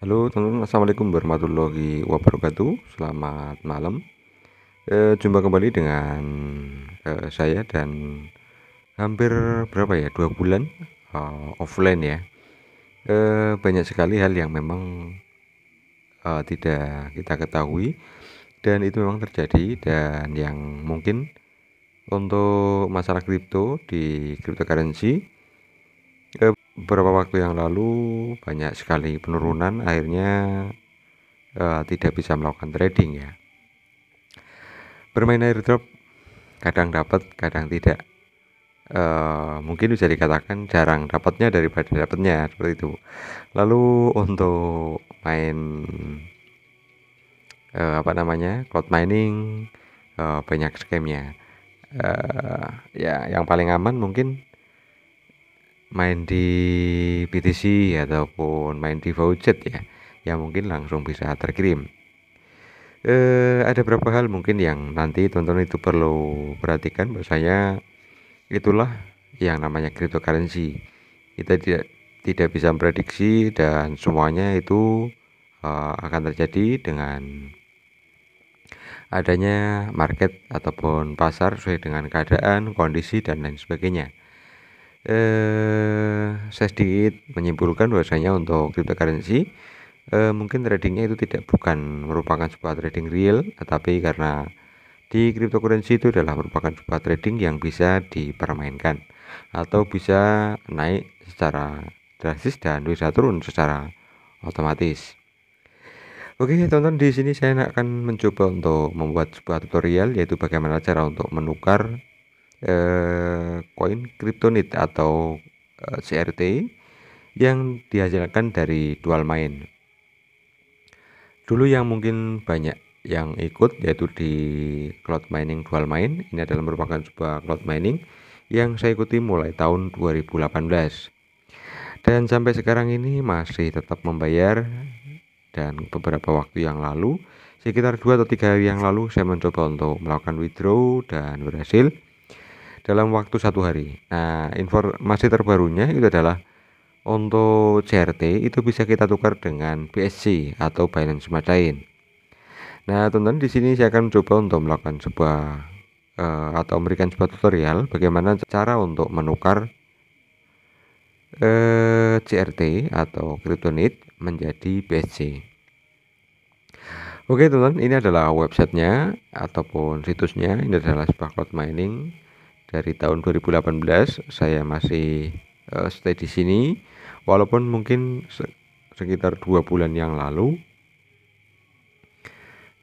Halo teman-teman, Assalamualaikum warahmatullahi wabarakatuh Selamat malam e, Jumpa kembali dengan e, saya dan hampir berapa ya, dua bulan e, offline ya e, Banyak sekali hal yang memang e, tidak kita ketahui Dan itu memang terjadi dan yang mungkin untuk masalah kripto di cryptocurrency beberapa waktu yang lalu banyak sekali penurunan akhirnya uh, tidak bisa melakukan trading ya bermain airdrop kadang dapat kadang tidak uh, mungkin bisa dikatakan jarang dapatnya daripada dapatnya seperti itu lalu untuk main uh, apa namanya cloud mining uh, banyak skemnya uh, ya yang paling aman mungkin main di BTC ataupun main di voucher ya yang mungkin langsung bisa terkirim eh, ada beberapa hal mungkin yang nanti tonton itu perlu perhatikan bahwasanya itulah yang namanya cryptocurrency kita tidak tidak bisa memprediksi dan semuanya itu uh, akan terjadi dengan adanya market ataupun pasar sesuai dengan keadaan, kondisi dan lain sebagainya eh, saya sedikit menyimpulkan bahwasanya untuk cryptocurrency eh, mungkin tradingnya itu tidak bukan merupakan sebuah trading real tetapi karena di cryptocurrency itu adalah merupakan sebuah trading yang bisa dipermainkan atau bisa naik secara drastis dan bisa turun secara otomatis. Oke, tonton di sini saya akan mencoba untuk membuat sebuah tutorial yaitu bagaimana cara untuk menukar Eh, koin eh, kryptonit atau eh, CRT yang dihasilkan dari dual main. Dulu yang mungkin banyak yang ikut yaitu di cloud mining dual main. Ini adalah merupakan sebuah cloud mining yang saya ikuti mulai tahun 2018. Dan sampai sekarang ini masih tetap membayar dan beberapa waktu yang lalu sekitar dua atau tiga hari yang lalu saya mencoba untuk melakukan withdraw dan berhasil dalam waktu satu hari. Nah, informasi terbarunya itu adalah untuk CRT itu bisa kita tukar dengan BSC atau Binance Smart Chain. Nah, teman-teman di sini saya akan mencoba untuk melakukan sebuah eh, atau memberikan sebuah tutorial bagaimana cara untuk menukar eh, CRT atau kryptonit menjadi BSC. Oke teman-teman, ini adalah websitenya ataupun situsnya. Ini adalah sebuah cloud mining dari tahun 2018 saya masih uh, stay di sini walaupun mungkin se sekitar dua bulan yang lalu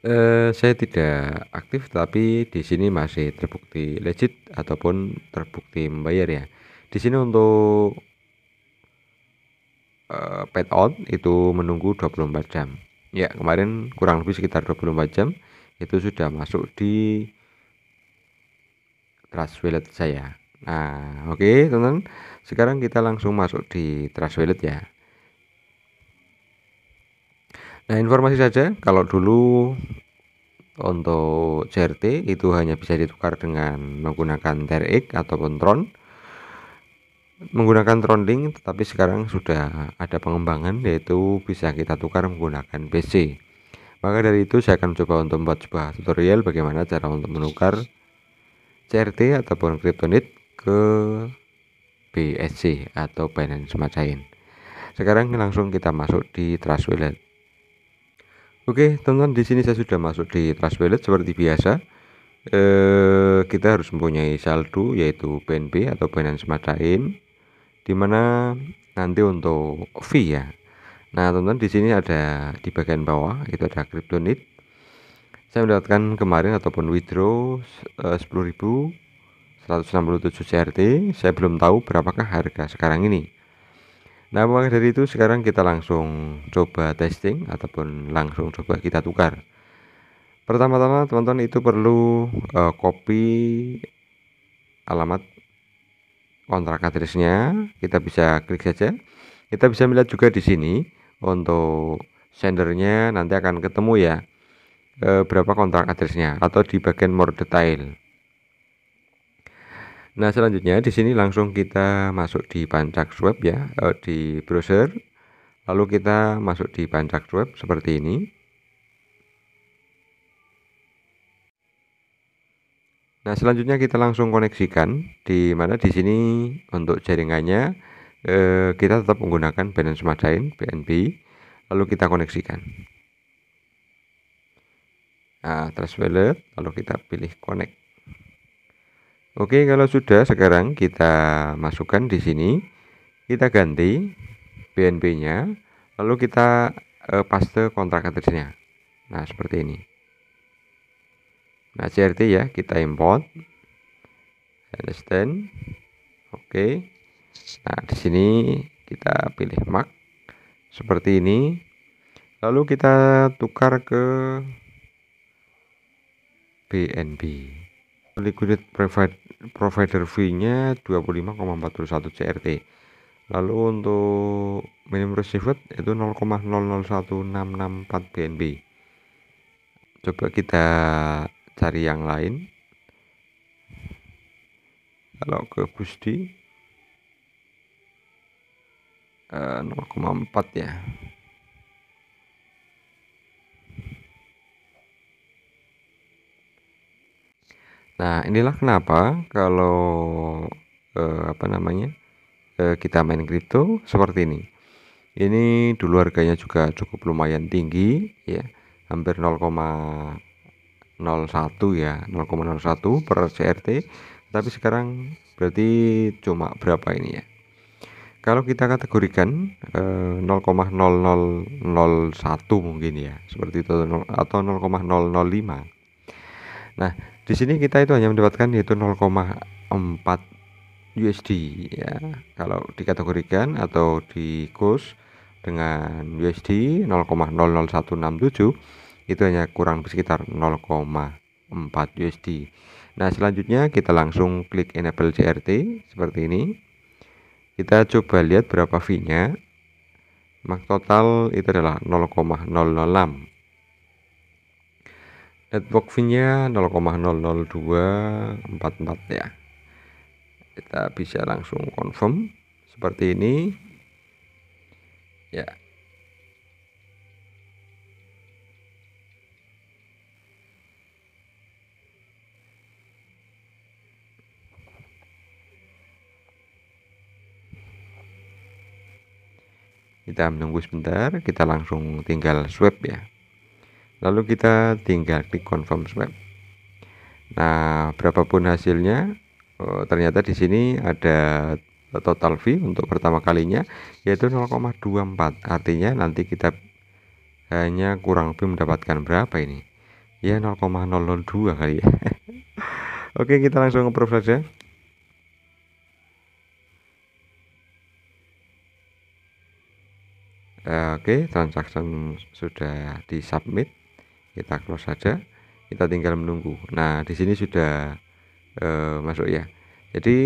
uh, saya tidak aktif tapi di sini masih terbukti legit ataupun terbukti membayar ya di sini untuk uh, eh, paid out itu menunggu 24 jam ya kemarin kurang lebih sekitar 24 jam itu sudah masuk di trust wallet saya nah oke okay, teman-teman sekarang kita langsung masuk di trust wallet ya nah informasi saja kalau dulu untuk CRT itu hanya bisa ditukar dengan menggunakan TRX ataupun Tron menggunakan tronding tetapi sekarang sudah ada pengembangan yaitu bisa kita tukar menggunakan PC maka dari itu saya akan coba untuk membuat sebuah tutorial bagaimana cara untuk menukar CRT ataupun kryptonit ke BSC atau Binance Smart Chain. Sekarang langsung kita masuk di Trust Wallet. Oke, teman-teman di sini saya sudah masuk di Trust Wallet seperti biasa. Eh, kita harus mempunyai saldo yaitu BNB atau Binance Smart Chain di mana nanti untuk fee ya. Nah, teman-teman di sini ada di bagian bawah itu ada kryptonit saya mendapatkan kemarin ataupun withdraw uh, 10.167 CRT saya belum tahu berapakah harga sekarang ini nah maka dari itu sekarang kita langsung coba testing ataupun langsung coba kita tukar pertama-tama teman-teman itu perlu uh, eh, copy alamat kontrak addressnya kita bisa klik saja kita bisa melihat juga di sini untuk sendernya nanti akan ketemu ya e, berapa kontrak addressnya atau di bagian more detail. Nah selanjutnya di sini langsung kita masuk di pancak web ya e, di browser, lalu kita masuk di pancak web seperti ini. Nah selanjutnya kita langsung koneksikan di mana di sini untuk jaringannya eh, kita tetap menggunakan Smart Chain BNB lalu kita koneksikan nah, wallet lalu kita pilih connect oke kalau sudah sekarang kita masukkan di sini kita ganti BNB nya lalu kita eh, paste kontrak address nya nah seperti ini nah CRT ya kita import understand oke nah di sini kita pilih mark seperti ini lalu kita tukar ke BNB liquidity provide, provider fee-nya 25,41 CRT lalu untuk minimum received itu 0,001664 BNB coba kita cari yang lain kalau ke Gusti 0,4 eh, ya Nah, inilah kenapa kalau eh, apa namanya? Eh, kita main kripto seperti ini. Ini dulu harganya juga cukup lumayan tinggi ya, hampir 0,01 ya, 0,01 per CRT. Tapi sekarang berarti cuma berapa ini ya? Kalau kita kategorikan eh, 0,0001 mungkin ya, seperti itu atau 0,005. Nah, di sini kita itu hanya mendapatkan yaitu 0,4 USD ya kalau dikategorikan atau di kurs dengan USD 0,00167 itu hanya kurang sekitar 0,4 USD nah selanjutnya kita langsung klik enable CRT seperti ini kita coba lihat berapa v nya mak total itu adalah 0,006 network V nya 0,00244 ya kita bisa langsung confirm seperti ini ya kita menunggu sebentar kita langsung tinggal swipe ya lalu kita tinggal klik confirm swab nah berapapun hasilnya eh, ternyata di sini ada total fee untuk pertama kalinya yaitu 0,24 artinya nanti kita hanya kurang lebih mendapatkan berapa ini ya 0,002 kali ya oke kita langsung nge saja oke transaction sudah di submit kita close saja kita tinggal menunggu nah di sini sudah e, masuk ya jadi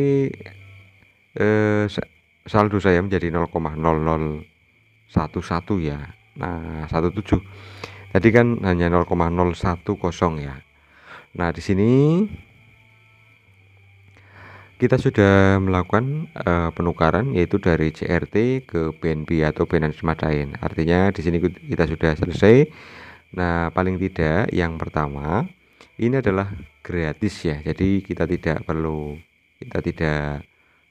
e, saldo saya menjadi 0,0011 ya nah 17 tadi kan hanya 0,010 ya nah di sini kita sudah melakukan uh, penukaran yaitu dari CRT ke BNB atau Binance Chain Artinya di sini kita sudah selesai Nah, paling tidak yang pertama ini adalah gratis ya. Jadi kita tidak perlu kita tidak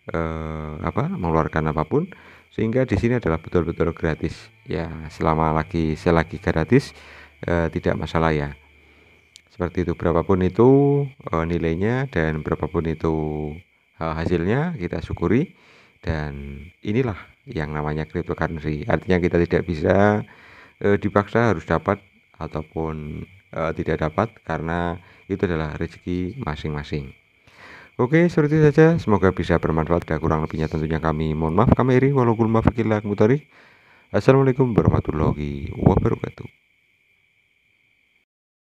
eh, apa mengeluarkan apapun sehingga di sini adalah betul-betul gratis ya. Selama lagi selagi gratis eh, tidak masalah ya. Seperti itu berapapun itu eh, nilainya dan berapapun itu eh, hasilnya kita syukuri dan inilah yang namanya cryptocurrency. Artinya kita tidak bisa eh, dipaksa harus dapat ataupun e, tidak dapat karena itu adalah rezeki masing-masing. Oke, seperti itu saja. Semoga bisa bermanfaat. Dan kurang lebihnya tentunya kami mohon maaf kami iri walaupun mafakillah mutari. Assalamualaikum warahmatullahi wabarakatuh.